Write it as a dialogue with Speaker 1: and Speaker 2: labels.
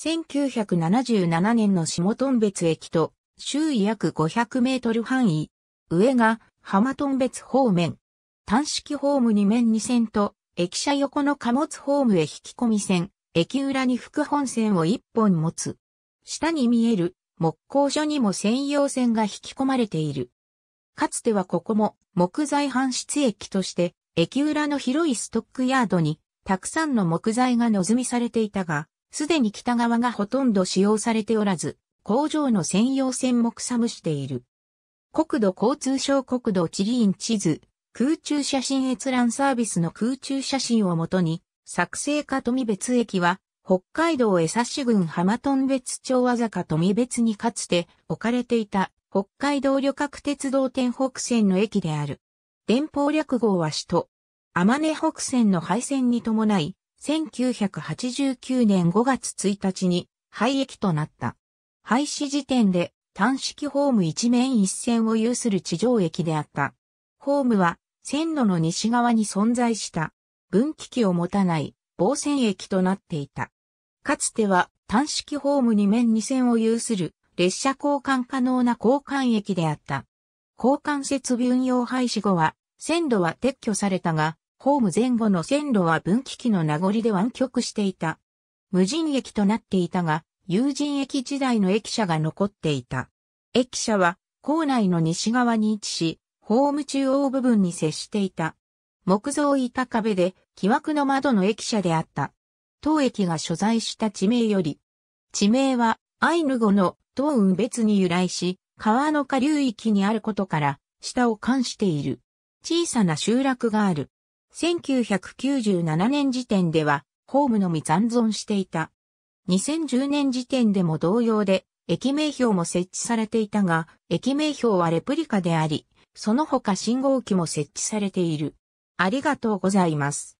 Speaker 1: 1977年の下頓別駅と周囲約500メートル範囲、上が浜頓別方面、単式ホーム2面2線と駅舎横の貨物ホームへ引き込み線、駅裏に副本線を1本持つ。下に見える木工所にも専用線が引き込まれている。かつてはここも木材搬出駅として駅裏の広いストックヤードにたくさんの木材が望みされていたが、すでに北側がほとんど使用されておらず、工場の専用線も草むしている。国土交通省国土地理院地図、空中写真閲覧サービスの空中写真をもとに、作成家富別駅は、北海道江差市郡浜頓別町和坂富別にかつて置かれていた北海道旅客鉄道天北線の駅である。電報略号は首都。天根北線の廃線に伴い、1989年5月1日に廃駅となった。廃止時点で単式ホーム一面一線を有する地上駅であった。ホームは線路の西側に存在した分岐器を持たない防線駅となっていた。かつては単式ホーム2面2線を有する列車交換可能な交換駅であった。交換設備運用廃止後は線路は撤去されたがホーム前後の線路は分岐器の名残で湾曲していた。無人駅となっていたが、有人駅時代の駅舎が残っていた。駅舎は、校内の西側に位置し、ホーム中央部分に接していた。木造板壁で、木枠の窓の駅舎であった。当駅が所在した地名より、地名は、アイヌ語の東雲別に由来し、川の下流域にあることから、下を冠している。小さな集落がある。1997年時点では、ホームのみ残存していた。2010年時点でも同様で、駅名標も設置されていたが、駅名標はレプリカであり、その他信号機も設置されている。ありがとうございます。